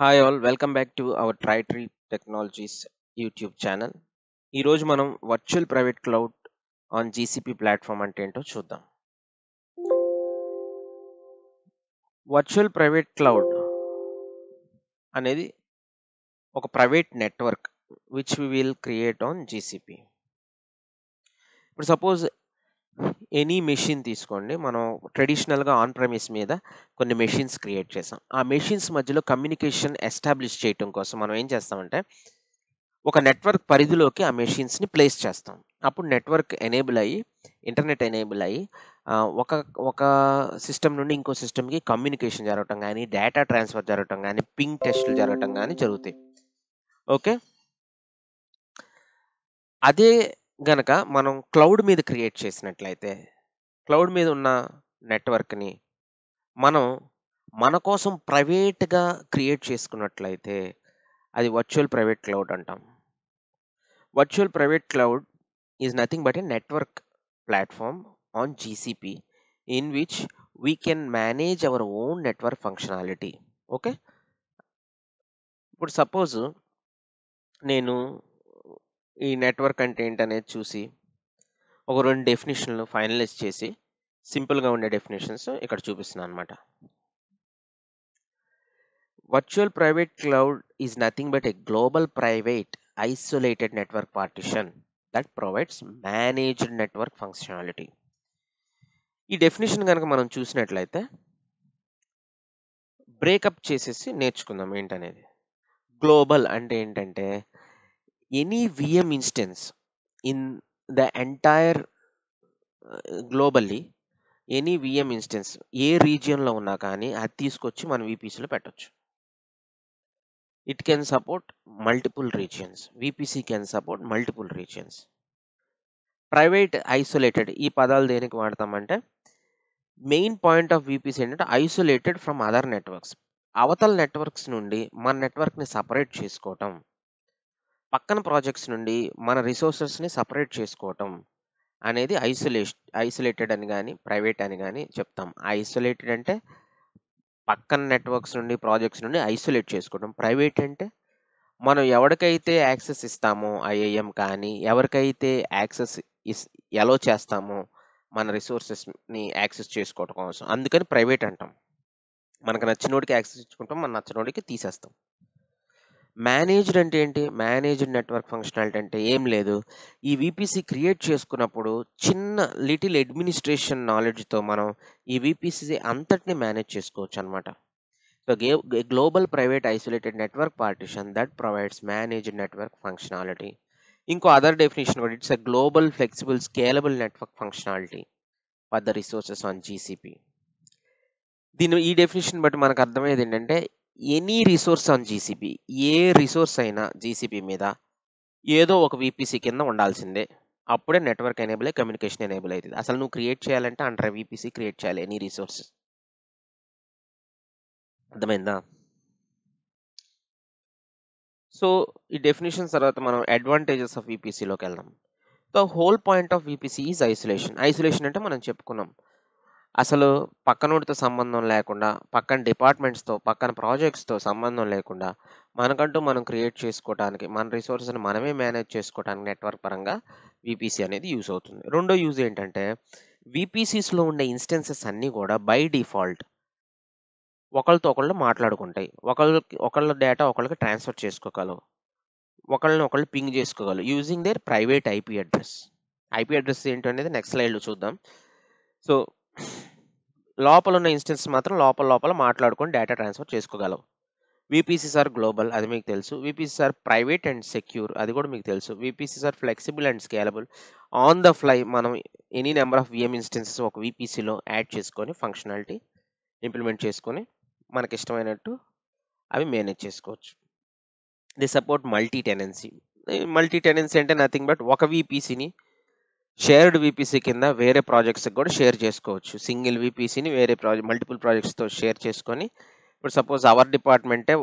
Hi all welcome back to our Tritree technologies YouTube channel ఈరోజు మనం virtual private cloud on GCP platform అంటే ఏంటో చూద్దాం virtual private cloud అనేది ఒక private network which we will create on GCP ఇప్పుడు suppose any machine తీసుకోండి మనం ట్రెడిషనల్గా ఆన్ ప్రమిస్ మీద కొన్ని మెషిన్స్ క్రియేట్ చేసాం ఆ మెషిన్స్ మధ్యలో కమ్యూనికేషన్ ఎస్టాబ్లిష్ చేయటం కోసం మనం ఏం చేస్తామంటే ఒక నెట్వర్క్ పరిధిలోకి ఆ మెషిన్స్ని ప్లేస్ చేస్తాం అప్పుడు నెట్వర్క్ ఎనేబుల్ అయ్యి ఇంటర్నెట్ ఎనేబుల్ అయ్యి ఒక ఒక సిస్టమ్ నుండి ఇంకో సిస్టమ్కి కమ్యూనికేషన్ జరగటం కానీ డేటా ట్రాన్స్ఫర్ జరగటం కానీ పింక్ టెస్ట్లు జరగటం కానీ జరుగుతాయి ఓకే అదే గనక మనం క్లౌడ్ మీద క్రియేట్ చేసినట్లయితే క్లౌడ్ మీద ఉన్న నెట్వర్క్ని మనం మన కోసం ప్రైవేట్గా క్రియేట్ చేసుకున్నట్లయితే అది వర్చువల్ ప్రైవేట్ క్లౌడ్ అంటాం virtual private cloud is nothing but a network platform on GCP in which we can manage our own network functionality okay ఇప్పుడు సపోజ్ నేను ఈ నెట్వర్క్ అంటే ఏంటనేది చూసి ఒక రెండు డెఫినేషన్లు ఫైనలైజ్ చేసి సింపుల్గా ఉండే డెఫినేషన్స్ ఇక్కడ చూపిస్తున్నాను అనమాట virtual private cloud is nothing but a global private isolated network partition that provides managed network functionality ఈ డెఫినేషన్ కనుక మనం చూసినట్లయితే బ్రేకప్ చేసేసి నేర్చుకుందాం ఏంటనేది గ్లోబల్ అంటే ఏంటంటే any VM instance in the entire globally any VM instance ఏ రీజియన్లో ఉన్నా కానీ అది తీసుకొచ్చి మనం విపిసిలో పెట్టచ్చు it can support multiple regions VPC can support multiple regions private isolated ఈ పదాలు దేనికి వాడతామంటే మెయిన్ పాయింట్ ఆఫ్ విపిసి ఏంటంటే ఐసోలేటెడ్ ఫ్రమ్ అదర్ నెట్వర్క్స్ అవతల నెట్వర్క్స్ నుండి మన నెట్వర్క్ని సపరేట్ చేసుకోవటం పక్కన ప్రాజెక్ట్స్ నుండి మన రిసోర్సెస్ని సపరేట్ చేసుకోవటం అనేది ఐసోలేషన్ ఐసోలేటెడ్ అని కానీ ప్రైవేట్ అని కానీ చెప్తాం ఐసోలేటెడ్ అంటే పక్కన నెట్వర్క్స్ నుండి ప్రాజెక్ట్స్ నుండి ఐసోలేట్ చేసుకోవటం ప్రైవేట్ అంటే మనం ఎవరికైతే యాక్సెస్ ఇస్తామో ఐఏఎం కానీ ఎవరికైతే యాక్సెస్ ఇస్ ఎలా చేస్తామో మన రిసోర్సెస్ని యాక్సెస్ చేసుకోవడం కోసం అందుకని ప్రైవేట్ అంటాం మనకు నచ్చినోడికి యాక్సెస్ ఇచ్చుకుంటాం మన నచ్చినోడికి తీసేస్తాం మేనేజ్డ్ అంటే ఏంటి మేనేజ్డ్ నెట్వర్క్ ఫంక్షనాలిటీ అంటే ఏం లేదు ఈ విపిసి క్రియేట్ చేసుకున్నప్పుడు చిన్న లిటిల్ అడ్మినిస్ట్రేషన్ నాలెడ్జ్తో మనం ఈ విపిసి అంతటిని మేనేజ్ చేసుకోవచ్చు అనమాట so global private isolated network partition that provides managed network functionality ఇంకో అదర్ డెఫినేషన్ కూడా it's a global flexible scalable network functionality for the resources on GCP దీని ఈ డెఫినేషన్ బట్టి మనకు అర్థమయ్యేది ఏంటంటే ఎనీ రిసోర్స్ ఆన్ జీసీపీ ఏ రిసోర్స్ అయినా జీసీపీ మీద ఏదో ఒక విపిసి కింద ఉండాల్సిందే అప్పుడే నెట్వర్క్ ఎనేబుల్ అయ్యి కమ్యూనికేషన్ ఎనేబుల్ అవుతుంది అసలు నువ్వు క్రియేట్ చేయాలంటే అండర్ వీపీసీ క్రియేట్ చేయాలి ఎనీ రిసోర్స్ అర్థమైందా సో ఈ డెఫినేషన్ తర్వాత మనం అడ్వాంటేజెస్ ఆఫ్ విపిసిలోకి వెళ్దాం the whole point of VPC is isolation isolation అంటే మనం చెప్పుకున్నాం అసలు పక్కనోడితో సంబంధం లేకుండా పక్కన డిపార్ట్మెంట్స్తో పక్కన ప్రాజెక్ట్స్తో సంబంధం లేకుండా మనకంటూ మనం క్రియేట్ చేసుకోవడానికి మన రిసోర్స్ని మనమే మేనేజ్ చేసుకోవడానికి నెట్వర్క్ పరంగా విపిసి అనేది యూజ్ అవుతుంది రెండో యూజ్ ఏంటంటే విపిసిస్లో ఉండే ఇన్స్టెన్సెస్ అన్నీ కూడా బై డిఫాల్ట్ ఒకళ్ళతో ఒకళ్ళు మాట్లాడుకుంటాయి ఒకళ్ళకి ఒకళ్ళ డేటా ఒకళ్ళకి ట్రాన్స్ఫర్ చేసుకోగలవు ఒకళ్ళని ఒకళ్ళు పింగ్ చేసుకోగలరు using their private IP address IP address ఏంటనేది నెక్స్ట్ స్లైడ్లో చూద్దాం సో లోపల ఉన్న ఇన్స్టెన్స్ మాత్రం లోపల లోపల మాట్లాడుకొని డేటా ట్రాన్స్ఫర్ చేసుకోగలవు విపిసిఆర్ గ్లోబల్ అది మీకు తెలుసు విపిసిఆర్ ప్రైవేట్ అండ్ సెక్యూర్ అది కూడా మీకు తెలుసు VPC are flexible and scalable on the fly మనం any number of VM instances ఒక విపిసిలో యాడ్ చేసుకొని ఫంక్షనాలిటీ ఇంప్లిమెంట్ చేసుకొని మనకి ఇష్టమైనట్టు అవి మేనేజ్ చేసుకోవచ్చు the support multi tenancy multi tenancy అంటే నథింగ్ బట్ ఒక విపిసిని షేర్డ్ విపిసి కింద వేరే ప్రాజెక్ట్స్కి కూడా షేర్ చేసుకోవచ్చు సింగిల్ విపిసిని వేరే ప్రాజెక్ట్ మల్టిపుల్ ప్రాజెక్ట్స్తో షేర్ చేసుకొని ఇప్పుడు సపోజ్ అవర్ డిపార్ట్మెంటే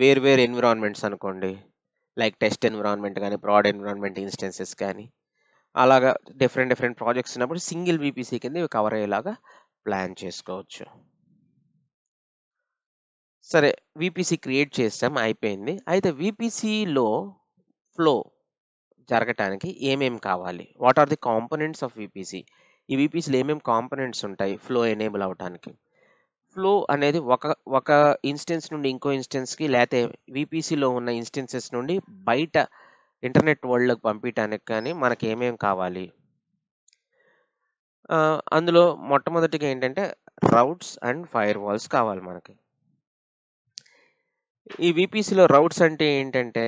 వేరు వేరు ఎన్విరాన్మెంట్స్ అనుకోండి లైక్ టెస్ట్ ఎన్విరాన్మెంట్ కానీ బ్రాడ్ ఎన్విరాన్మెంట్ ఇన్స్టెన్సెస్ కానీ అలాగా డిఫరెంట్ డిఫరెంట్ ప్రాజెక్ట్స్ ఉన్నప్పుడు సింగిల్ విపిసి కింద ఇవి కవర్ అయ్యేలాగా ప్లాన్ చేసుకోవచ్చు సరే విపిసి క్రియేట్ చేస్తాం అయిపోయింది అయితే విపిసిలో ఫ్లో జరగటానికి ఏమేమి కావాలి what are the components of VPC ఈ విపిసిలో ఏమేమి కాంపోనెంట్స్ ఉంటాయి ఫ్లో ఎనేబుల్ అవడానికి ఫ్లో అనేది ఒక ఒక ఇన్స్టెన్స్ నుండి ఇంకో ఇన్స్టెన్స్కి లేకపోతే విపిసిలో ఉన్న ఇన్స్టెన్సెస్ నుండి బయట ఇంటర్నెట్ వరల్డ్లోకి పంపించడానికి కానీ మనకి ఏమేమి కావాలి అందులో మొట్టమొదటిగా ఏంటంటే రౌట్స్ అండ్ ఫైర్ వాల్స్ కావాలి మనకి ఈ విపిసిలో రౌట్స్ అంటే ఏంటంటే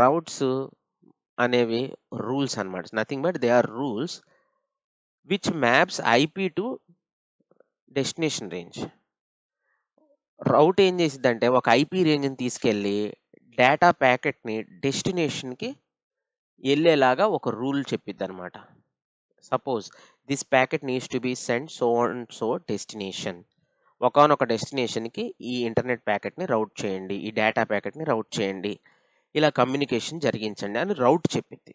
రౌట్స్ అనేవి రూల్స్ అనమాట nothing but they are rules which maps IP to destination range route ఏం చేసిద్దంటే ఒక ఐపీ రేంజ్ని తీసుకెళ్ళి డేటా ప్యాకెట్ని డెస్టినేషన్కి వెళ్ళేలాగా ఒక రూల్ చెప్పిద్ది అనమాట suppose this packet needs to be send so and so destination ఒకనొక డెస్టినేషన్కి ఈ ఇంటర్నెట్ ప్యాకెట్ని రౌట్ చేయండి ఈ డేటా ప్యాకెట్ని రౌట్ చేయండి ఇలా కమ్యూనికేషన్ జరిగించండి అని రౌట్ చెప్పింది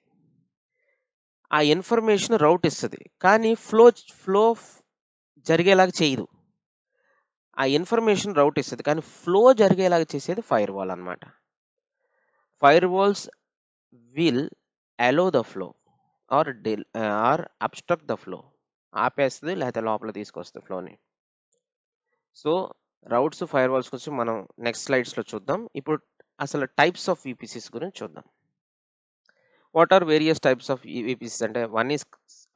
ఆ ఇన్ఫర్మేషన్ రౌట్ ఇస్తుంది కానీ ఫ్లో ఫ్లో జరిగేలాగా చేయదు ఆ ఇన్ఫర్మేషన్ రౌట్ ఇస్తుంది కానీ ఫ్లో జరిగేలాగా చేసేది ఫైర్ వాల్ అనమాట firewalls will allow the flow or deny or obstruct the flow ఆపేస్తుంది లేకపోతే లోపల తీసుకొస్తుంది ఫ్లోని సో రౌట్స్ ఫైర్ వాల్స్ కోసం మనం నెక్స్ట్ స్లైడ్స్లో చూద్దాం ఇప్పుడు అసలు టైప్స్ ఆఫ్ విపిసిస్ e గురించి చూద్దాం what are various types of VPCs అంటే one is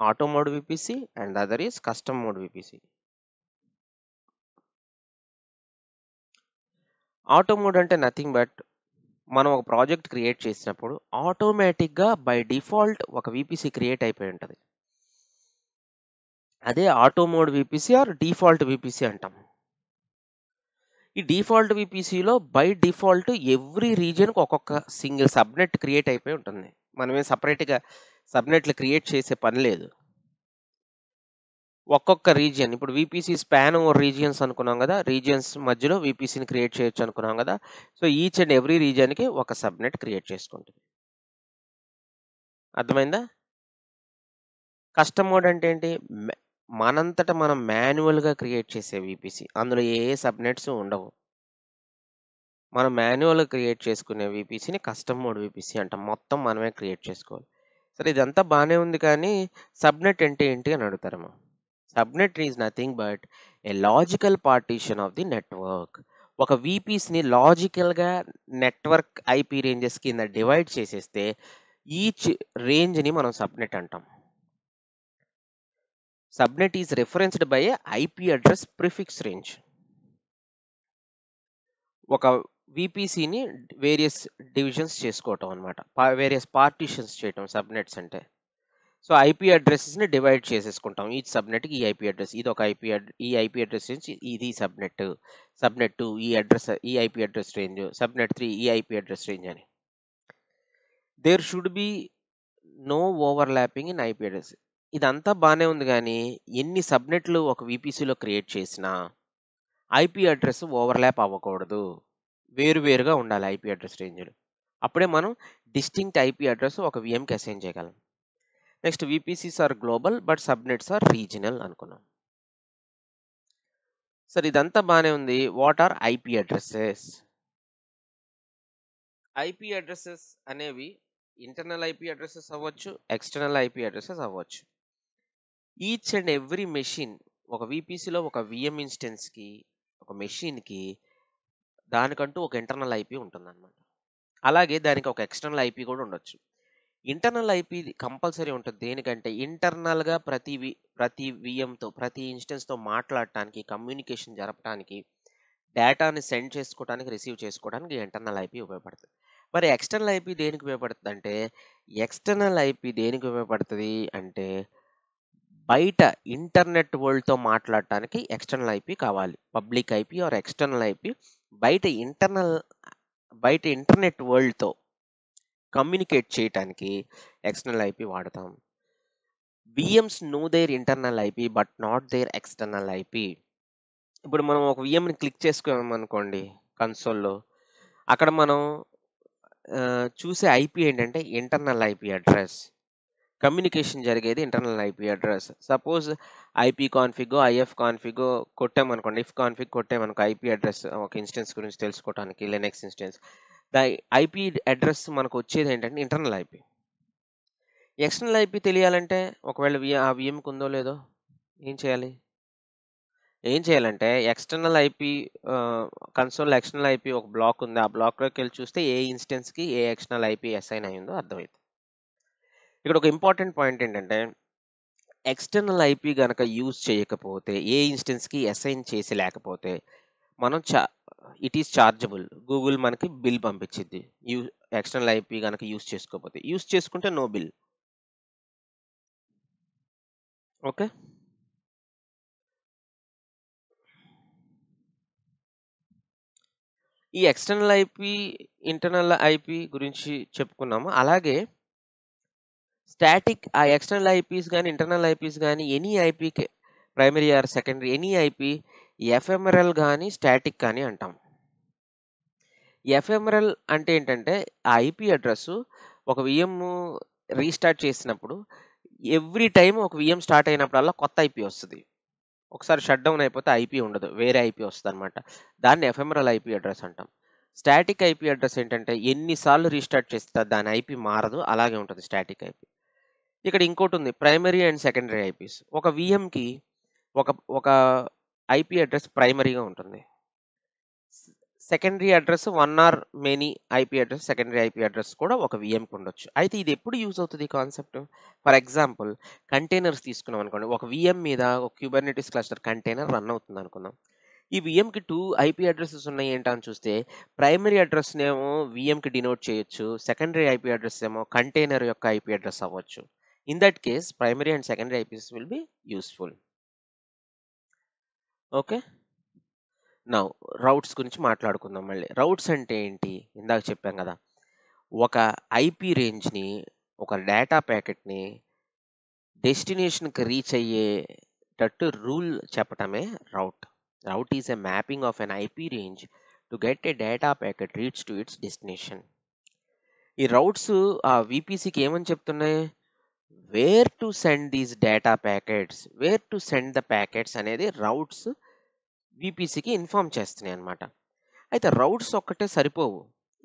auto mode VPC and other is custom mode VPC auto mode అంటే నథింగ్ బట్ మనం ఒక ప్రాజెక్ట్ క్రియేట్ చేసినప్పుడు ఆటోమేటిక్గా బై డిఫాల్ట్ ఒక విపిసి e క్రియేట్ అయిపోయి ఉంటుంది అదే auto mode VPC or default VPC అంటాం ఈ డిఫాల్ట్ విపిసిలో బై డిఫాల్ట్ ఎవ్రీ రీజియన్కి ఒక్కొక్క సింగిల్ సబ్నెట్ క్రియేట్ అయిపోయి ఉంటుంది మనమే సపరేట్గా సబ్నెట్లు క్రియేట్ చేసే పని లేదు ఒక్కొక్క రీజియన్ ఇప్పుడు విపిసి స్పాన్ ఓవర్ రీజియన్స్ అనుకున్నాం కదా రీజియన్స్ మధ్యలో విపిసిని క్రియేట్ చేయొచ్చు అనుకున్నాం కదా సో ఈచ్ అండ్ ఎవ్రీ రీజియన్కి ఒక సబ్నెట్ క్రియేట్ చేసుకుంటుంది అర్థమైందా కస్టమ్ మోడ్ అంటే ఏంటి మనంతట మనం మాన్యువల్గా క్రియేట్ చేసే విపిసి అందులో ఏ ఏ సబ్నెట్స్ ఉండవు మనం మాన్యువల్గా క్రియేట్ చేసుకునే విపిసిని కస్టమ్ మోడ్ విపిసి అంటాం మొత్తం మనమే క్రియేట్ చేసుకోవాలి సరే ఇదంతా బాగానే ఉంది కానీ సబ్నెట్ అంటే ఏంటి అని అడుగుతారమ్మా subnet is nothing but a logical partition of the network ఒక విపిసిని లాజికల్గా నెట్వర్క్ ఐపీ రేంజెస్ కింద డివైడ్ చేసేస్తే ఈచ్ రేంజ్ని మనం సబ్నెట్ అంటాం subnet is referenced by a IP address prefix range ఒక విపిసిని వేరియస్ డివిజన్స్ చేసుకోవటం అనమాట వేరియస్ పార్టీషన్స్ చేయటం సబ్నెట్స్ అంటే సో ఐపీ అడ్రస్ని డివైడ్ చేసేసుకుంటాం ఈ సబ్నెట్కి ఈ ఐపీ అడ్రస్ ఇది ఒక ఐపీ ఈ ఐపీ అడ్రస్ రేంజ్ ఇది సబ్నెట్ సబ్నెట్ టూ ఈ అడ్రస్ ఈ IP address range subnet three ఈ ఐపీ అడ్రస్ రేంజ్ అని there should be no overlapping in IP address ఇదంతా బాగానే ఉంది కానీ ఎన్ని సబ్‌నెట్‌లు ఒక వీపీసీలో క్రియేట్ చేసినా, ఐపీ అడ్రస్ ఓవర్‌లాప్ అవ్వకూడదు. వేరు వేరుగా ఉండాలి ఐపీ అడ్రస్ రేంజ్‌లు. అప్పుడే మనం డిస్టింక్ట్ ఐపీ అడ్రస్ ఒక విఎంకి అసైన్ చేయగలం. Next VPCs are global but subnets are regional అనుకున్నాం. సార్ ఇదంతా బాగానే ఉంది. What are IP addresses IP addresses అనేవి ఇంటర్నల్ ఐపీ అడ్రస్సెస్ అవ్వచ్చు. ఎక్స్టర్నల్ ఐపీ అడ్రస్సెస్ అవ్వచ్చు. ఈచ్ అండ్ ఎవ్రీ మెషిన్ ఒక విపిసిలో ఒక విఎం ఇన్స్టెన్స్కి ఒక మెషిన్కి దానికంటూ ఒక ఇంటర్నల్ ఐపీ అనమాట అలాగే దానికి ఒక ఎక్స్టర్నల్ ఐపీ కూడా ఉండొచ్చు ఇంటర్నల్ ఐపీ కంపల్సరీ ఉంటుంది దేనికంటే ఇంటర్నల్గా ప్రతి వి ప్రతి విఎంతో ప్రతి ఇన్స్టెన్స్తో మాట్లాడటానికి కమ్యూనికేషన్ జరపడానికి డేటాని సెండ్ చేసుకోవడానికి రిసీవ్ చేసుకోవడానికి ఇంటర్నల్ ఐపీ ఉపయోగపడుతుంది మరి ఎక్స్టర్నల్ ఐపీ దేనికి ఉపయోగపడుతుంది అంటే ఎక్స్టర్నల్ ఐపీ దేనికి ఉపయోగపడుతుంది అంటే బయట ఇంటర్నెట్ వరల్డ్తో మాట్లాడటానికి ఎక్స్టర్నల్ ఐపీ కావాలి public IP or external IP బయట ఇంటర్నల్ బయట ఇంటర్నెట్ వరల్డ్తో కమ్యూనికేట్ చేయటానికి ఎక్స్టర్నల్ ఐపీ వాడతాం VMs know their internal IP but not their external IP ఇప్పుడు మనం ఒక విఎంని క్లిక్ చేసుకున్నాం అనుకోండి కన్సోల్లో అక్కడ మనం చూసే ఐపీ ఏంటంటే ఇంటర్నల్ ఐపి అడ్రస్ కమ్యూనికేషన్ జరిగేది internal IP address suppose IP config IF కాన్ఫిగో కొట్టామనుకోండి ఇఫ్ కాన్ఫిగ్ కొట్టామనుకో ఐపీ అడ్రస్ ఒక ఇన్స్టెన్స్ గురించి తెలుసుకోవడానికి Linux instance the IP address మనకు వచ్చేది ఏంటంటే ఇంటర్నల్ ఐపీ ఎక్స్టర్నల్ ఐపీ తెలియాలంటే ఒకవేళ ఆ విఎంకి ఉందో లేదో ఏం చేయాలి ఏం చేయాలంటే external IP console external IP ఒక బ్లాక్ ఉంది ఆ బ్లాక్లోకి వెళ్ళి చూస్తే ఏ ఇన్స్టెన్స్కి ఏ ఎక్స్టర్నల్ ఐపీ అసైన్ అయిందో అర్థమైంది ఇక్కడ ఒక ఇంపార్టెంట్ పాయింట్ ఏంటంటే ఎక్స్టర్నల్ ఐపీ కనుక యూజ్ చేయకపోతే ఏ ఇన్స్టెన్స్కి అసైన్ చేసి లేకపోతే మనం చా ఇట్ ఈస్ చార్జబుల్ గూగుల్ మనకి బిల్ పంపించింది యూ ఎక్స్టర్నల్ ఐపీ కనుక యూజ్ చేసుకోకపోతే యూజ్ చేసుకుంటే నో బిల్ ఓకే ఈ ఎక్స్టర్నల్ ఐపీ ఇంటర్నల్ ఐపీ గురించి చెప్పుకున్నాము అలాగే స్టాటిక్ ఆ ఎక్స్టర్నల్ ఐపీస్ కానీ ఇంటర్నల్ ఐపీస్ కానీ any IP primary or secondary any IP ephemeral కానీ స్టాటిక్ కానీ అంటాం ఎఫ్ఎంఆర్ఎల్ అంటే ఏంటంటే ఆ ఐపీ అడ్రస్ ఒక విఎం రీస్టార్ట్ చేసినప్పుడు ఎవ్రీ టైం ఒక విఎం స్టార్ట్ అయినప్పుడల్లా కొత్త ఐపీ వస్తుంది ఒకసారి షట్ డౌన్ అయిపోతే ఐపీ ఉండదు వేరే ఐపీ వస్తుంది అనమాట దాన్ని ఎఫ్ఎంఆర్ఎల్ ఐపీ అడ్రస్ అంటాం స్టాటిక్ ఐపీ అడ్రస్ ఏంటంటే ఎన్నిసార్లు రీస్టార్ట్ చేస్తే దాని ఐపీ మారదు అలాగే ఉంటుంది స్టాటిక్ ఐపీ ఇక్కడ ఇంకోటి ఉంది ప్రైమరీ అండ్ సెకండరీ ఐపీస్ ఒక విఎంకి ఒక ఒక ఐపీ అడ్రస్ ప్రైమరీగా ఉంటుంది secondary address one or many IP address secondary IP address కూడా ఒక విఎంకి ఉండొచ్చు అయితే ఇది ఎప్పుడు యూజ్ అవుతుంది కాన్సెప్ట్ ఫర్ ఎగ్జాంపుల్ కంటైనర్స్ తీసుకున్నాం అనుకోండి ఒక విఎం మీద ఒక క్యూబర్నెటిస్ క్లస్టర్ కంటైనర్ రన్ అవుతుంది అనుకుందాం ఈ విఎంకి టూ ఐపీ అడ్రస్సెస్ ఉన్నాయి ఏంటా అని చూస్తే ప్రైమరీ అడ్రస్నేమో విఎంకి డినోట్ చేయొచ్చు సెకండరీ ఐపీ అడ్రస్ ఏమో కంటైనర్ యొక్క ఐపీ అడ్రస్ అవ్వచ్చు In that case, primary and secondary IPCs will be useful. Okay నా రౌట్స్ గురించి మాట్లాడుకుందాం మళ్ళీ రౌట్స్ అంటే ఏంటి ఇందాక చెప్పాం కదా ఒక ఐపీ రేంజ్ని ఒక డేటా ప్యాకెట్ని డెస్టినేషన్కి రీచ్ అయ్యేటట్టు రూల్ చెప్పటమే route route is a mapping of an IP range to get a data packet reach to its destination ఈ రౌట్స్ ఆ విపిసికి ఏమని చెప్తున్నాయి where to send these data packets where to send the packets అనేది routes విపిసికి inform చేస్తున్నాయి అనమాట అయితే రౌట్స్ ఒక్కటే సరిపోవు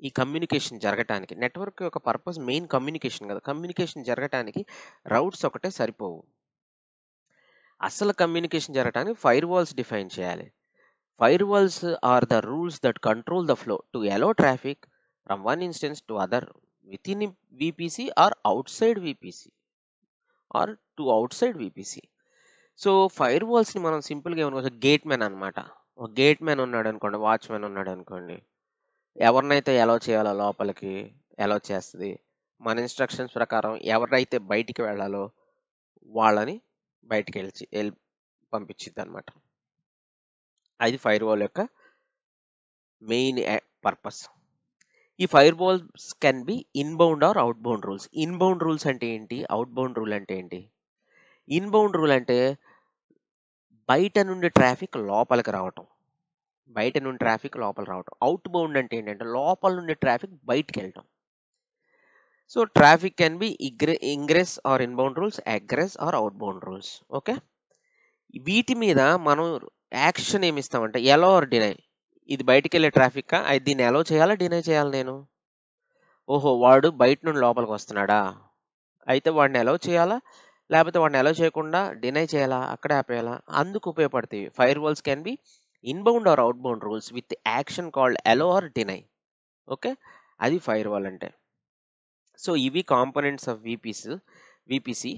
ఈ కమ్యూనికేషన్ జరగటానికి నెట్వర్క్ యొక్క పర్పస్ మెయిన్ కమ్యూనికేషన్ కదా కమ్యూనికేషన్ జరగటానికి రౌట్స్ ఒకటే సరిపోవు అసలు కమ్యూనికేషన్ జరగటానికి ఫైర్ వాల్స్ డిఫైన్ చేయాలి firewalls are the rules that control the flow to allow traffic from one instance to other within VPC or outside VPC or to outside VPC so ఫైర్ వాల్స్ని మనం సింపుల్గా ఏమనుకోవచ్చు gate man అనమాట ఒక gate man ఉన్నాడు అనుకోండి watchman ఉన్నాడు అనుకోండి ఎవరినైతే ఎలా చేయాలో లోపలికి ఎలా చేస్తుంది మన ఇన్స్ట్రక్షన్స్ ప్రకారం ఎవరైతే బయటికి వెళ్ళాలో వాళ్ళని బయటికి వెళ్ళి వెళ్ళి పంపించింది అనమాట అది ఫైర్ వాల్ యొక్క మెయిన్ పర్పస్ ఈ firewalls can be inbound or outbound rules inbound rules అంటే ఏంటి అవుట్ బౌండ్ రూల్ అంటే ఏంటి ఇన్బౌండ్ రూల్ అంటే బయట నుండి ట్రాఫిక్ లోపలికి రావటం బయట నుండి ట్రాఫిక్ లోపల రావటం అవుట్ బౌండ్ అంటే ఏంటంటే లోపల నుండి ట్రాఫిక్ బయటికి వెళ్ళటం సో ట్రాఫిక్ కెన్ బి ఇగ్రె ingress or inbound rules egress or outbound rules okay వీటి మీద మనం యాక్షన్ ఏమిస్తామంటే ఎలా ఆర్ డినై ఇది బయటికి వెళ్ళే ట్రాఫిక్ అది దీన్ని అలో చేయాలా డినై చేయాలి నేను ఓహో వాడు బయట నుండి లోపలికి వస్తున్నాడా అయితే వాడిని అలో చేయాలా లేకపోతే వాడిని అలో చేయకుండా డినై చేయాలా అక్కడే ఆపేయాలా అందుకు ఉపయోగపడతాయి firewalls can be inbound or outbound rules with action called allow or deny okay అది ఫైర్ వాల్ అంటే సో ఇవి కాంపోనెంట్స్ ఆఫ్ విపిస్ విపిసి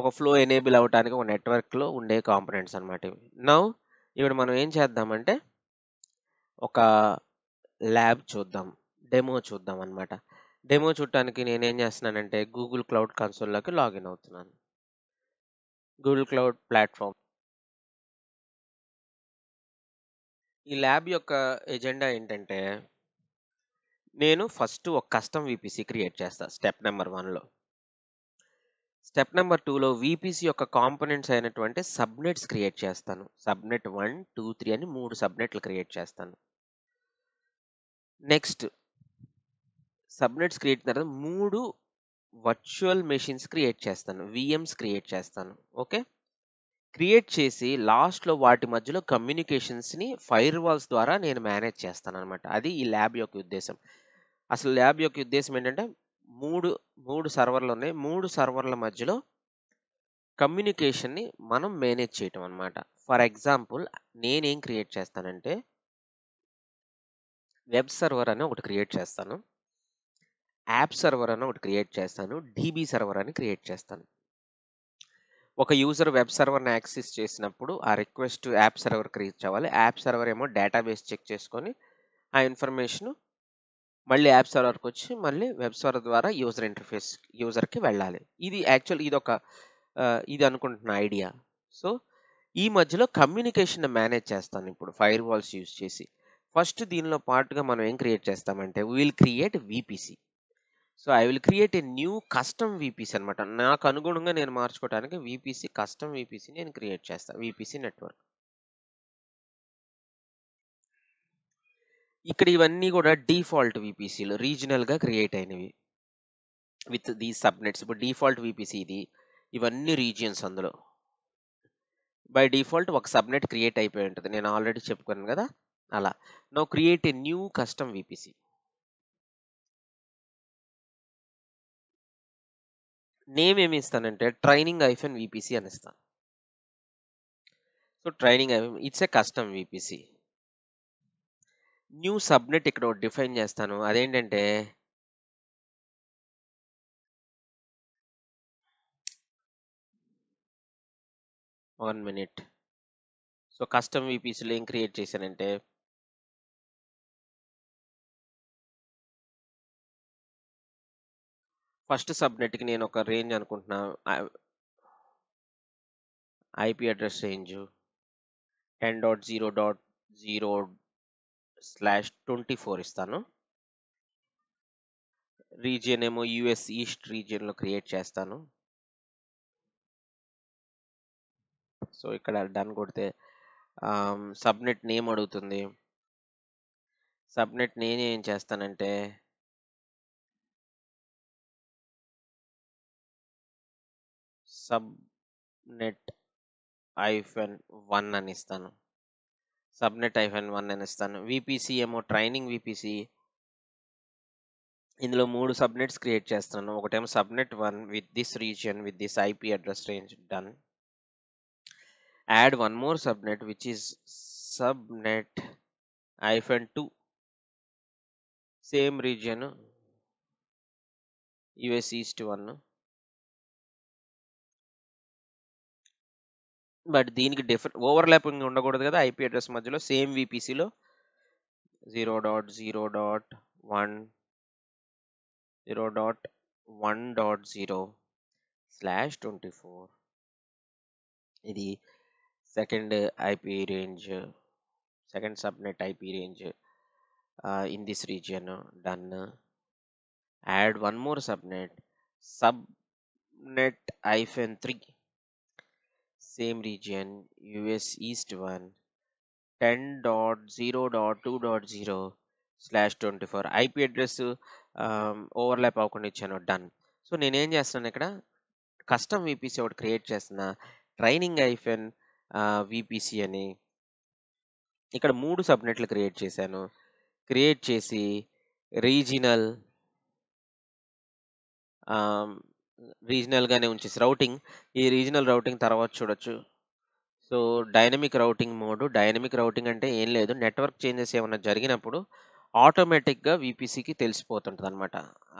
ఒక ఫ్లో ఎనేబుల్ అవ్వడానికి ఒక నెట్వర్క్లో ఉండే కాంపోనెంట్స్ అనమాట ఇవి నౌ ఇప్పుడు మనం ఏం చేద్దామంటే ఒక ల్యాబ్ చూద్దాం డెమో చూద్దాం అనమాట డెమో చూడటానికి నేనేం చేస్తున్నానంటే గూగుల్ క్లౌడ్ కన్సోల్లోకి లాగిన్ అవుతున్నాను గూగుల్ క్లౌడ్ ప్లాట్ఫామ్ ఈ ల్యాబ్ యొక్క ఎజెండా ఏంటంటే నేను ఫస్ట్ ఒక కస్టమ్ విపిసి క్రియేట్ చేస్తాను స్టెప్ నెంబర్ వన్లో స్టెప్ నెంబర్ టూలో వీపీసీ యొక్క కాంపోనెంట్స్ అయినటువంటి సబ్నెట్స్ క్రియేట్ చేస్తాను సబ్నెట్ వన్ టూ త్రీ అని మూడు సబ్నెట్లు క్రియేట్ చేస్తాను నెక్స్ట్ సబ్నెట్స్ క్రియేట్ తర్వాత మూడు వర్చువల్ మెషిన్స్ క్రియేట్ చేస్తాను విఎమ్స్ క్రియేట్ చేస్తాను ఓకే క్రియేట్ చేసి లాస్ట్లో వాటి మధ్యలో కమ్యూనికేషన్స్ని ఫైర్ వాల్స్ ద్వారా నేను మేనేజ్ చేస్తాను అనమాట అది ఈ ల్యాబ్ యొక్క ఉద్దేశం అసలు ల్యాబ్ యొక్క ఉద్దేశం ఏంటంటే మూడు మూడు సర్వర్లు ఉన్నాయి మూడు సర్వర్ల మధ్యలో కమ్యూనికేషన్ని మనం మేనేజ్ చేయటం అనమాట ఫర్ ఎగ్జాంపుల్ నేనేం క్రియేట్ చేస్తానంటే వెబ్ సర్వర్ అని ఒకటి క్రియేట్ చేస్తాను యాప్ సర్వర్ అని ఒకటి క్రియేట్ చేస్తాను డీబీ సర్వర్ అని క్రియేట్ చేస్తాను ఒక యూజర్ వెబ్ సర్వర్ని యాక్సెస్ చేసినప్పుడు ఆ రిక్వెస్ట్ యాప్ సర్వర్ క్రియేట్ అవ్వాలి యాప్ సర్వర్ ఏమో డేటాబేస్ చెక్ చేసుకొని ఆ ఇన్ఫర్మేషన్ మళ్ళీ యాప్ సర్వర్కి వచ్చి మళ్ళీ వెబ్ సర్వర్ ద్వారా యూజర్ ఇంటర్ఫేస్ యూజర్కి వెళ్ళాలి ఇది యాక్చువల్ ఇది ఒక ఇది అనుకుంటున్న ఐడియా సో ఈ మధ్యలో కమ్యూనికేషన్ మేనేజ్ చేస్తాను ఇప్పుడు ఫైర్ వాల్స్ యూజ్ చేసి ఫస్ట్ దీనిలో పాటుగా మనం ఏం క్రియేట్ చేస్తామంటే will create VPC so I will create a new custom VPC అనమాట నాకు అనుగుణంగా నేను మార్చుకోవడానికి వీపీసీ కస్టమ్ వీపీసీ నేను క్రియేట్ చేస్తాను వీపీసీ నెట్వర్క్ ఇక్కడ ఇవన్నీ కూడా డిఫాల్ట్ విపిసీలు రీజనల్గా క్రియేట్ అయినవి విత్ ది సబ్నెట్స్ ఇప్పుడు డిఫాల్ట్ విపిసి ఇది ఇవన్నీ రీజియన్స్ అందులో బై డిఫాల్ట్ ఒక సబ్నెట్ క్రియేట్ అయిపోయి ఉంటుంది నేను ఆల్రెడీ చెప్పుకున్నాను కదా అలా no create a new custom VPC name ఏమి ఇస్తానంటే ట్రైనింగ్ ఐఫెన్ విపిసి అని ఇస్తాను so training hyphen it's a custom VPC new subnet ఇక్కడ డిఫైన్ చేస్తాను అదేంటంటే వన్ మినిట్ సో కస్టమ్ విపిసీలు ఏం క్రియేట్ చేశానంటే ఫస్ట్ సబ్నెట్కి నేను ఒక రేంజ్ అనుకుంటున్నా IP address range ten dot zero dot zero slash twenty four ఇస్తాను రీజియన్ ఏమో యుఎస్ ఈస్ట్ రీజియన్లో క్రియేట్ చేస్తాను సో ఇక్కడ డన్ కొడితే సబ్నెట్ um, నేమ్ అడుగుతుంది సబ్నెట్ నేను ఏం చేస్తానంటే సబ్నెట్ ఐఫెన్ వన్ అని ఇస్తాను సబ్నెట్ ఐఫెన్ వన్ నేను ఇస్తాను విపిసి ఏమో ట్రైనింగ్ విపిసి ఇందులో మూడు సబ్నెట్స్ క్రియేట్ చేస్తున్నాను ఒకటేమో subnet one with this region with this IP address range done add one more subnet which is subnet hyphen two same region US East one but దీనికి different overlapping ఉండకూడదు కదా IP address మధ్యలో same విపిసిలో zero dot zero dot one zero dot one dot zero slash twenty four ఇది second IP range second subnet IP range in this region done add one more subnet subnet hyphen three same region US East 1 10.0.2.0 slash twenty four IP address overlap అవ్వకుండా ఇచ్చాను done so నేనేం చేస్తున్నాను ఇక్కడ custom VPC ఒకటి create చేస్తున్న training hyphen VPC అని ఇక్కడ మూడు సబ్నెట్లు క్రియేట్ చేశాను క్రియేట్ చేసి రీజినల్ రీజనల్గానే ఉంచేసి రౌటింగ్ ఈ రీజనల్ రౌటింగ్ తర్వాత చూడొచ్చు so dynamic routing mode dynamic routing అంటే ఏం లేదు నెట్వర్క్ చేంజెస్ ఏమైనా జరిగినప్పుడు ఆటోమేటిక్గా వీపీసీకి తెలిసిపోతుంటుంది అనమాట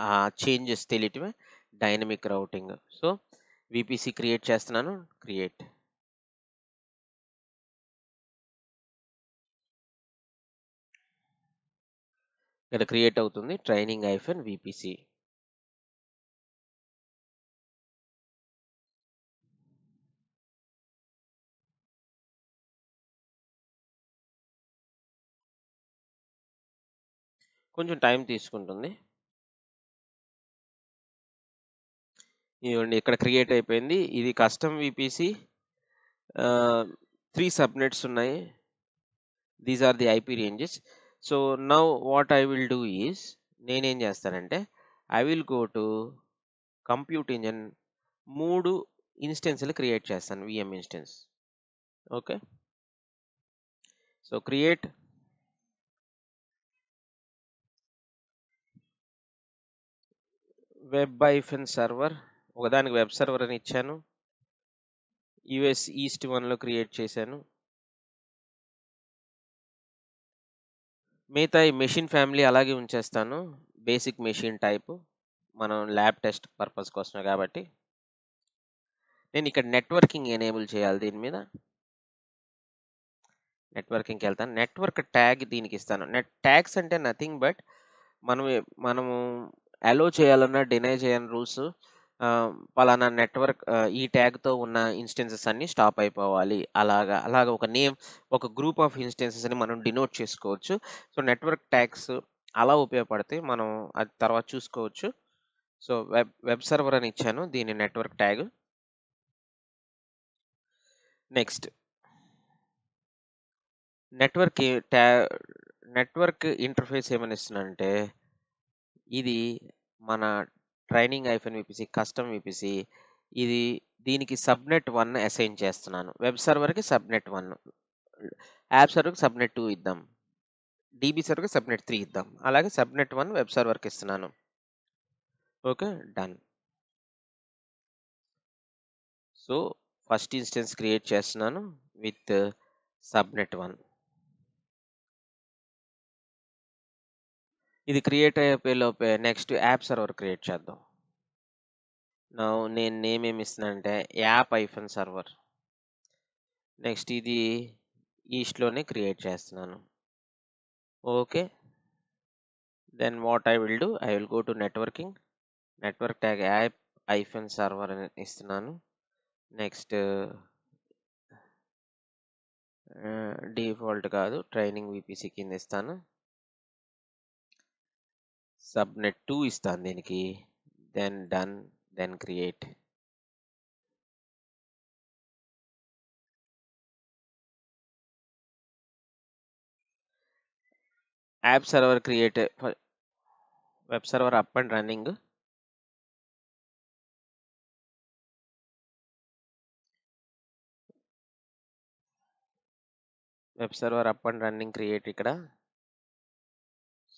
ఆ చేంజెస్ తెలియటమే dynamic routing so VPC create చేస్తున్నాను క్రియేట్ ఇక్కడ క్రియేట్ అవుతుంది ట్రైనింగ్ ఐఫన్ వీపీసీ కొంచెం టైం తీసుకుంటుంది ఇవ్వండి ఇక్కడ క్రియేట్ అయిపోయింది ఇది కస్టమ్ విపిసి త్రీ సబ్నెట్స్ ఉన్నాయి these are the IP ranges so now what I will do is నేనేం చేస్తానంటే I will go to compute engine మూడు ఇన్స్టెన్స్లు క్రియేట్ చేస్తాను VM instance okay so create web hyphen server ఒకదానికి web server అని ఇచ్చాను US east వన్లో create చేశాను మిగతా ఈ మెషిన్ ఫ్యామిలీ అలాగే ఉంచేస్తాను బేసిక్ మెషిన్ టైపు మనం ల్యాబ్ టెస్ట్ పర్పస్ కోసం కాబట్టి నేను ఇక్కడ నెట్వర్కింగ్ ఎనేబుల్ చేయాలి దీని మీద నెట్వర్కింగ్కి వెళ్తాను నెట్వర్క్ ట్యాగ్ దీనికి ఇస్తాను నెట్ ట్యాగ్స్ అంటే నథింగ్ బట్ మనం మనము అలో చేయాలన్నా డినై చేయని రూల్స్ పలానా నెట్వర్క్ ఈ ట్యాగ్తో ఉన్న ఇన్స్టెన్సెస్ అన్నీ స్టాప్ అయిపోవాలి అలాగా అలాగ ఒక నేమ్ ఒక గ్రూప్ ఆఫ్ ఇన్స్టెన్సెస్ని మనం డినోట్ చేసుకోవచ్చు సో నెట్వర్క్ ట్యాగ్స్ అలా ఉపయోగపడితే మనం అది తర్వాత చూసుకోవచ్చు సో వెబ్ వెబ్ సర్వర్ అని ఇచ్చాను దీని నెట్వర్క్ ట్యాగ్ నెక్స్ట్ నెట్వర్క్ ట్యా నెట్వర్క్ ఇంటర్ఫేస్ ఏమని అంటే ఇది మన training hyphen VPC custom VPC ఇది దీనికి సబ్నెట్ వన్ అసైన్ చేస్తున్నాను వెబ్ సర్వర్కి సబ్నెట్ వన్ యాప్ సర్వర్కి సబ్నెట్ టూ ఇద్దాం డిబి సర్వర్కి సబ్నెట్ త్రీ ఇద్దాం అలాగే సబ్నెట్ వన్ వెబ్ సర్వర్కి ఇస్తున్నాను okay done so first instance create చేస్తున్నాను విత్ సబ్నెట్ వన్ ఇది క్రియేట్ లోపే నెక్స్ట్ యాప్ సర్వర్ క్రియేట్ చేద్దాం నా నేను నేమ్ ఏమి ఇస్తున్నానంటే యాప్ ఐఫన్ సర్వర్ నెక్స్ట్ ఇది ఈస్ట్లోనే క్రియేట్ చేస్తున్నాను okay then what I will do I will go to networking network tag app hyphen server అని ఇస్తున్నాను నెక్స్ట్ డిఫాల్ట్ uh, కాదు ట్రైనింగ్ విపిసి కింద ఇస్తాను సబ్నెట్ టూ ఇస్తాను దీనికి then done then create app server create web server up and running web server up and running create ఇక్కడ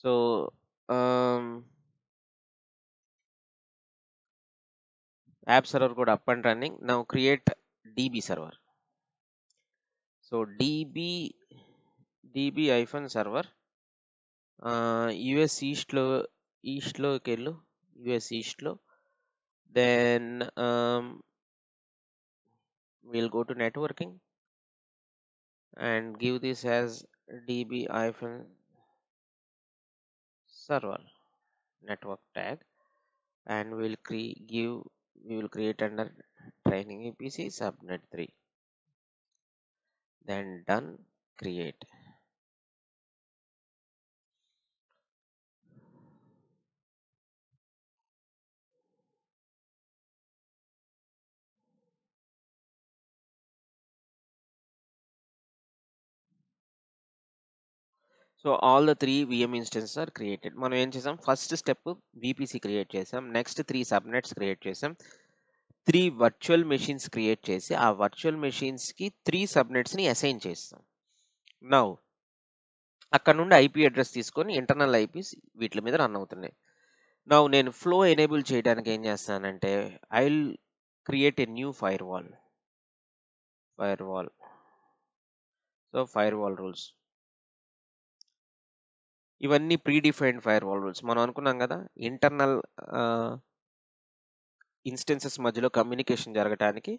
so um, app server code up and running now create db server so db db hyphen server uh, us east lo east lo kellu us east lo then um, we'll go to networking and give this as db hyphen server network tag and we will give we will create under training APC subnet 3 then done create so all the three VM instance are created మనం ఏం చేసాం first step VPC create చేసాం next three subnets create చేసాం three virtual machines create చేసి ఆ virtual మెషిన్స్కి three సబ్నెట్స్ని assign చేస్తాం నౌ అక్కడ నుండి ఐపీ అడ్రస్ తీసుకొని ఇంటర్నల్ ఐపీస్ వీటి మీద రన్ అవుతున్నాయి నౌ నేను ఫ్లో ఎనేబుల్ చేయడానికి ఏం చేస్తానంటే I will create a new fire wall fire wall so fire wall rules ఇవన్నీ ప్రీడిఫైన్డ్ ఫైర్ వాల్ రూల్స్ మనం అనుకున్నాం కదా ఇంటర్నల్ ఇన్స్టెన్సెస్ మధ్యలో కమ్యూనికేషన్ జరగడానికి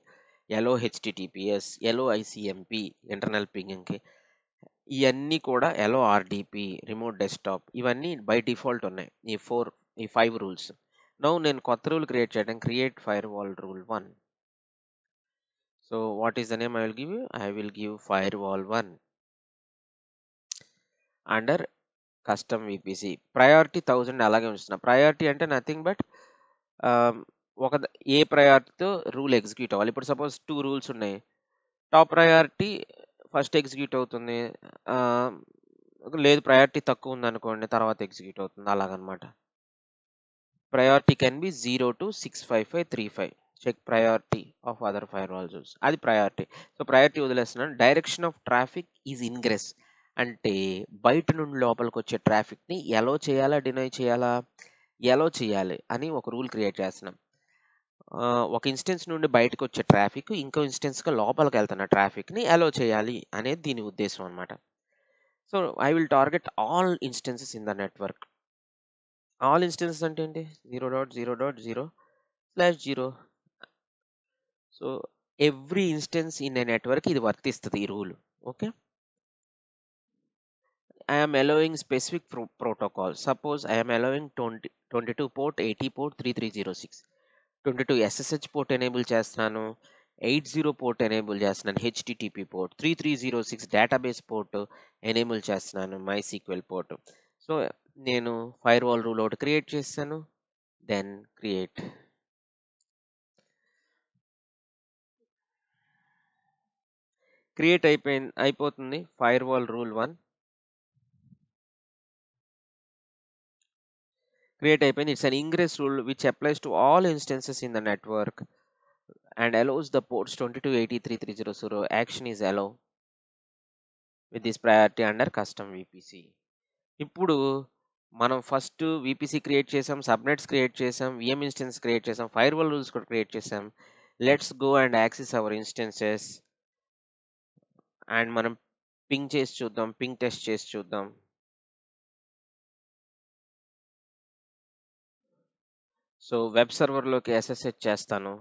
ఎలో హెచ్టిటిపిఎస్ ఎలో ఐసిఎంపి ఇంటర్నల్ పింగింగ్కి ఇవన్నీ కూడా ఎలో ఆర్డిపి రిమోట్ డెస్క్టాప్ ఇవన్నీ బై డిఫాల్ట్ ఉన్నాయి ఈ ఫోర్ ఈ ఫైవ్ రూల్స్ నౌ నేను కొత్త రూల్ క్రియేట్ చేయడం create fire wall rule one so what is the name I will give I will give fire wall one under custom VPC priority thousand అలాగే ఉంచుతున్నా priority అంటే nothing but ఒక ఏ ప్రయారిటీతో rule execute అవ్వాలి ఇప్పుడు suppose two rules ఉన్నాయి top priority first execute అవుతుంది లేదు ప్రయారిటీ తక్కువ ఉందనుకోండి తర్వాత ఎగ్జిక్యూట్ అవుతుంది అలాగనమాట priority can be zero to six five five three five check priority of other fire walls అది ప్రయారిటీ సో ప్రయారిటీ వదిలేస్తున్నాను direction of traffic is ingress అంటే బయట నుండి లోపలికి వచ్చే ట్రాఫిక్ని ఎలో చేయాలా డినై చేయాలా ఎలో చేయాలి అని ఒక రూల్ క్రియేట్ చేస్తున్నాం ఒక ఇన్స్టెన్స్ నుండి బయటకు వచ్చే ట్రాఫిక్ ఇంకో ఇన్స్టెన్స్గా లోపలికి వెళ్తున్న ట్రాఫిక్ని ఎలో చేయాలి అనేది దీని ఉద్దేశం అనమాట so I will target all instances in the network all instances అంటే ఏంటి zero dot zero dot zero slash zero so every instance in a network ఇది వర్తిస్తుంది ఈ rule okay I am allowing specific protocol. Suppose I am allowing 22 port, 80 port, 3306. 22 SSH port enable just nano, 80 port enable just nano, HTTP port, 3306 database port enable just nano, MySQL port. So, nano firewall rule out create just nano, then create. Create IP in IPOTHNI firewall rule 1. create అయిపోయింది it's an ingress rule which applies to all instances in the network and allows the ports twenty two eighty three three zero zero action is allow with this priority under custom VPC ఇప్పుడు మనం first VPC create చేసాం subnets create చేసాం VM instance create చేసాం fire wall rules కూడా create చేసాం let's go and access our instances and మనం ping చేసి చూద్దాం పింక్ టెస్ట్ చేసి చూద్దాం సో వెబ్ సర్వర్లోకి ఎస్ఎస్హెచ్ చేస్తాను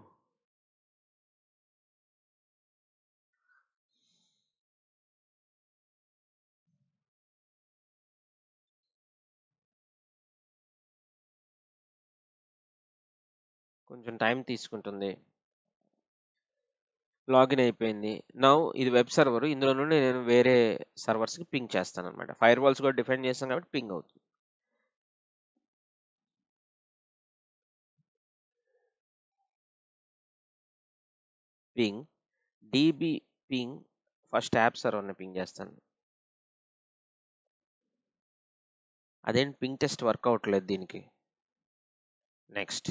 కొంచెం టైం తీసుకుంటుంది లాగిన్ అయిపోయింది నౌ ఇది వెబ్ సర్వర్ ఇందులో నుండి నేను వేరే సర్వర్స్కి పింగ్ చేస్తాను అనమాట ఫైర్ వాల్స్ కూడా డిఫెండ్ చేస్తాను కాబట్టి పింగ్ అవుతుంది ping DB ping first app సర్వర్ని పింగ్ చేస్తాను అదేంటి పింగ్ టెస్ట్ వర్క్ అవ్వట్లేదు దీనికి next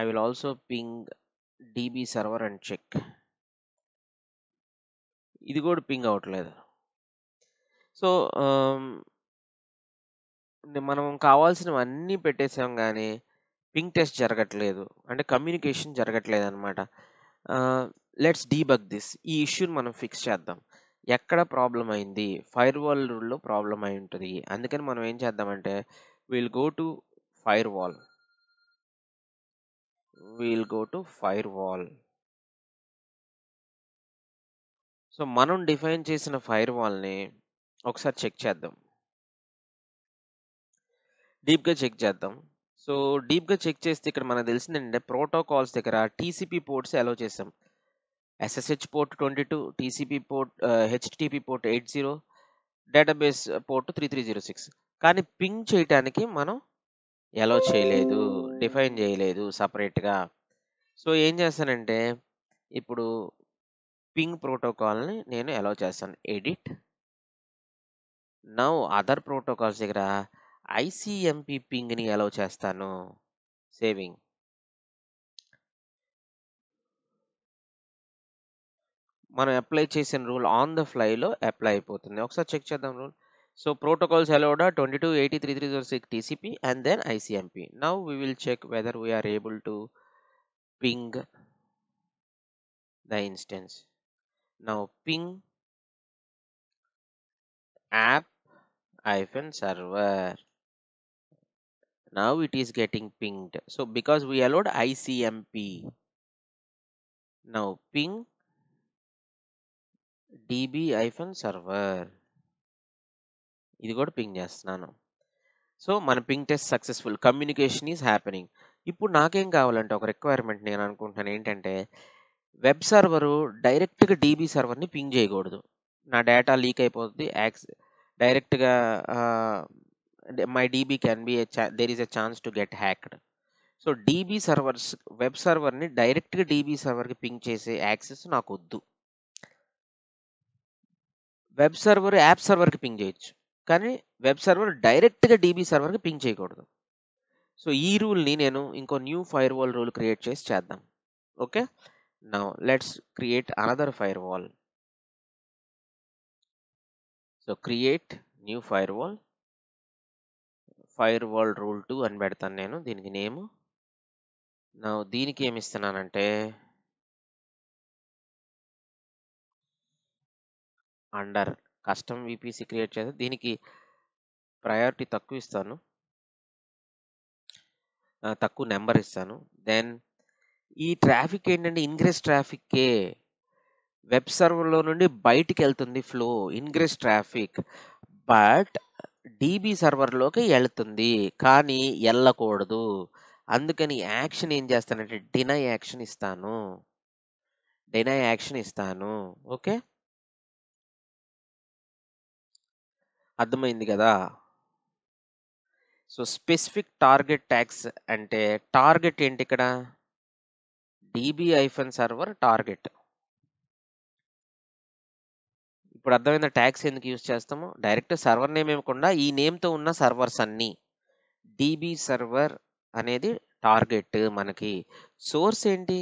I will also ping DB server and check ఇది కూడా పింగ్ అవ్వట్లేదు సో మనం కావాల్సినవన్నీ పెట్టేసాం కానీ పింగ్ టెస్ట్ జరగట్లేదు అంటే కమ్యూనికేషన్ జరగట్లేదు అనమాట లెట్స్ డీబగ్ దిస్ ఈ ఇష్యూని మనం ఫిక్స్ చేద్దాం ఎక్కడ ప్రాబ్లం అయింది ఫైర్ వాల్ రూల్లో ప్రాబ్లం అయి ఉంటుంది అందుకని మనం ఏం చేద్దామంటే we'll go to fire wall we'll go to fire wall so మనం డిఫైన్ చేసిన ఫైర్ వాల్ని ఒకసారి చెక్ చేద్దాం డీప్గా చెక్ చేద్దాం సో డీప్గా చెక్ చేస్తే ఇక్కడ మనకు తెలిసింది ఏంటంటే ప్రోటోకాల్స్ దగ్గర టీసీపీ పోర్ట్స్ అలో చేసాం SSH port twenty two TCP port HTTP port eight zero database port three three zero six కానీ పింగ్ చేయటానికి మనం ఎలా చేయలేదు డిఫైన్ చేయలేదు సపరేట్గా సో ఏం చేస్తానంటే ఇప్పుడు పింగ్ ప్రోటోకాల్ని నేను ఎలా చేస్తాను ఎడిట్ నౌ అదర్ ప్రోటోకాల్స్ దగ్గర ఐసీఎంపీ పింగ్ని అలౌ చేస్తాను సేవింగ్ మనం అప్లై చేసిన రూల్ ఆన్ ద ఫ్లైలో అప్లై అయిపోతుంది ఒకసారి చెక్ చేద్దాం rule so protocols allowed twenty two eighty three three zero six TCP and then ICMP now we will check whether we're able to ping the instance now ping app hyphen server now it is getting pinged so because we allowed ICMP now ping db server ఇది కూడా ping చేస్తున్నాను so మన ping test successful communication is happening ఇప్పుడు నాకేం కావాలంటే ఒక requirement నేను అనుకుంటున్నాను ఏంటంటే వెబ్ సర్వరు డైరెక్ట్గా డీబీ సర్వర్ని పింగ్ చేయకూడదు నా డేటా లీక్ అయిపోతుంది యాక్స్ డైరెక్ట్గా my DB can be a there is a chance to get hacked. So DB servers web సర్వర్ని డైరెక్ట్గా డీబీ సర్వర్కి పింక్ చేసే యాక్సెస్ నాకు వద్దు వెబ్ సర్వర్ యాప్ సర్వర్కి పింక్ చేయొచ్చు కానీ వెబ్ సర్వర్ డైరెక్ట్గా డీబీ సర్వర్కి పింక్ చేయకూడదు సో ఈ రూల్ని నేను ఇంకో new fire wall rule create చేసి చేద్దాం ఓకే నా let's create another fire wall so create new fire wall fire wall rule two అని పెడతాను నేను దీనికి నేమ్ నా దీనికి ఏమి ఇస్తున్నానంటే అండర్ కస్టమ్ విపిసి క్రియేట్ చేస్తే దీనికి ప్రయారిటీ తక్కువ ఇస్తాను తక్కువ నెంబర్ ఇస్తాను దెన్ ఈ ట్రాఫిక్ ఏంటంటే ఇంగ్రెస్ ట్రాఫిక్కే వెబ్ సర్వర్లో నుండి బయటికి వెళ్తుంది flow ingress traffic but DB సర్వర్లోకి వెళుతుంది కానీ వెళ్ళకూడదు అందుకని యాక్షన్ ఏం చేస్తానంటే డినై యాక్షన్ ఇస్తాను డినై యాక్షన్ ఇస్తాను ఓకే అర్థమైంది కదా సో స్పెసిఫిక్ టార్గెట్ ట్యాక్స్ అంటే టార్గెట్ ఏంటి ఇక్కడ డిబి ఐఫన్ సర్వర్ టార్గెట్ ఇప్పుడు అర్థమైన ట్యాగ్స్ ఎందుకు యూజ్ చేస్తాము డైరెక్ట్ సర్వర్ నేమ్ ఇవ్వకుండా ఈ నేమ్తో ఉన్న సర్వర్స్ అన్నీ డీబీ సర్వర్ అనేది టార్గెట్ మనకి సోర్స్ ఏంటి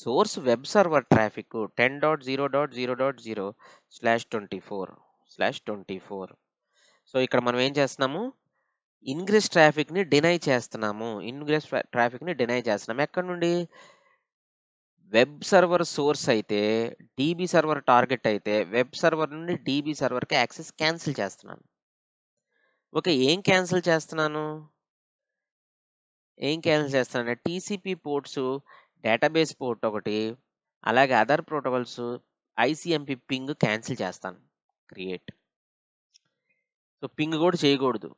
source web server traffic ten dot zero dot zero dot zero slash twenty four slash twenty four so ఇక్కడ మనం ఏం చేస్తున్నాము ఇంగ్రెస్ ట్రాఫిక్ని డినై చేస్తున్నాము ఇంగ్రెస్ ట్రాఫిక్ని డినై చేస్తున్నాము ఎక్కడి నుండి వెబ్ సర్వర్ సోర్స్ అయితే డీబీ సర్వర్ టార్గెట్ అయితే వెబ్ సర్వర్ నుండి డీబీ సర్వర్కి యాక్సెస్ క్యాన్సిల్ చేస్తున్నాను ఓకే ఏం క్యాన్సిల్ చేస్తున్నాను ఏం క్యాన్సిల్ చేస్తున్నాను టీసీపీ పోర్ట్స్ డేటాబేస్ పోర్ట్ ఒకటి అలాగే other protocols ICMP ping cancel చేస్తాను క్రియేట్ సో పింగ్ కూడా చేయకూడదు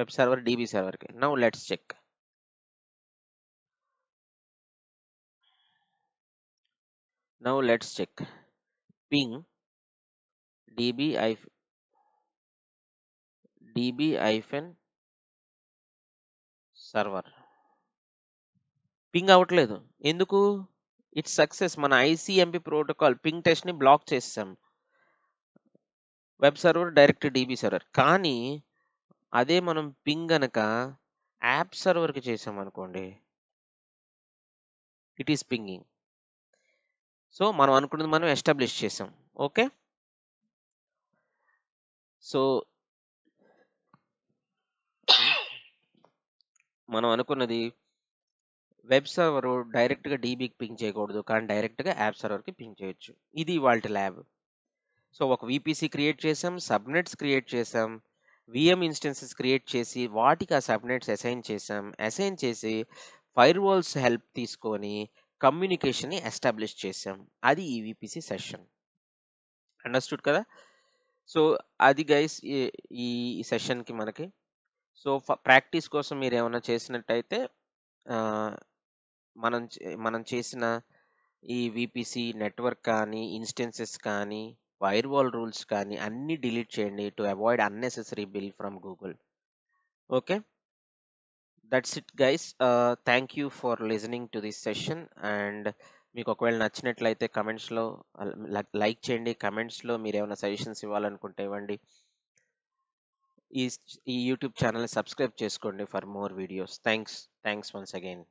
వెబ్ సర్వర్ డీబీ సర్వర్కి now let's check now let's check ping db db hyphen server ping అవ్వట్లేదు ఎందుకు ఇట్ సక్సెస్ మన ఐసీఎంపి ప్రోటోకాల్ పింగ్ టెస్ట్ని బ్లాక్ చేసాం web server direct DB server కానీ అదే మనం పింగ్ గనక యాప్ సర్వర్కి చేసాం అనుకోండి ఇట్ ఈస్ పింగింగ్ సో మనం అనుకున్నది మనం ఎస్టాబ్లిష్ చేసాం ఓకే సో మనం అనుకున్నది వెబ్ సర్వర్ డైరెక్ట్గా డీబీకి పింక్ చేయకూడదు కానీ డైరెక్ట్గా యాప్ సర్వర్కి పింక్ చేయొచ్చు ఇది వాళ్ళ ల్యాబ్ సో ఒక విపిసి క్రియేట్ చేసాం సబ్నెట్స్ క్రియేట్ చేసాం విఎం ఇన్స్టెన్సెస్ క్రియేట్ చేసి వాటికి ఆ సబ్నెట్స్ అసైన్ చేసాం అసైన్ చేసి ఫైర్ వాల్స్ హెల్ప్ తీసుకొని కమ్యూనికేషన్ని ఎస్టాబ్లిష్ చేసాం అది ఈవిపిసి సెషన్ అండర్స్టూడ్ కదా సో అది గైస్ ఈ సెషన్కి మనకి సో ప్రాక్టీస్ కోసం మీరు ఏమైనా చేసినట్టయితే మనం మనం చేసిన ఈ విపిసి నెట్వర్క్ కానీ ఇన్స్టెన్సెస్ కానీ వైర్ వాల్ రూల్స్ కానీ అన్నీ డిలీట్ చేయండి to avoid unnecessary bill from Google okay that's it guys thank you for listening to this session and మీకు ఒకవేళ నచ్చినట్లయితే కమెంట్స్లో లైక్ చేయండి కమెంట్స్లో మీరు ఏమైనా సజెషన్స్ ఇవ్వాలనుకుంటే ఇవ్వండి ఈ ఈ యూట్యూబ్ ఛానల్ని సబ్స్క్రైబ్ చేసుకోండి for more videos thanks thanks once again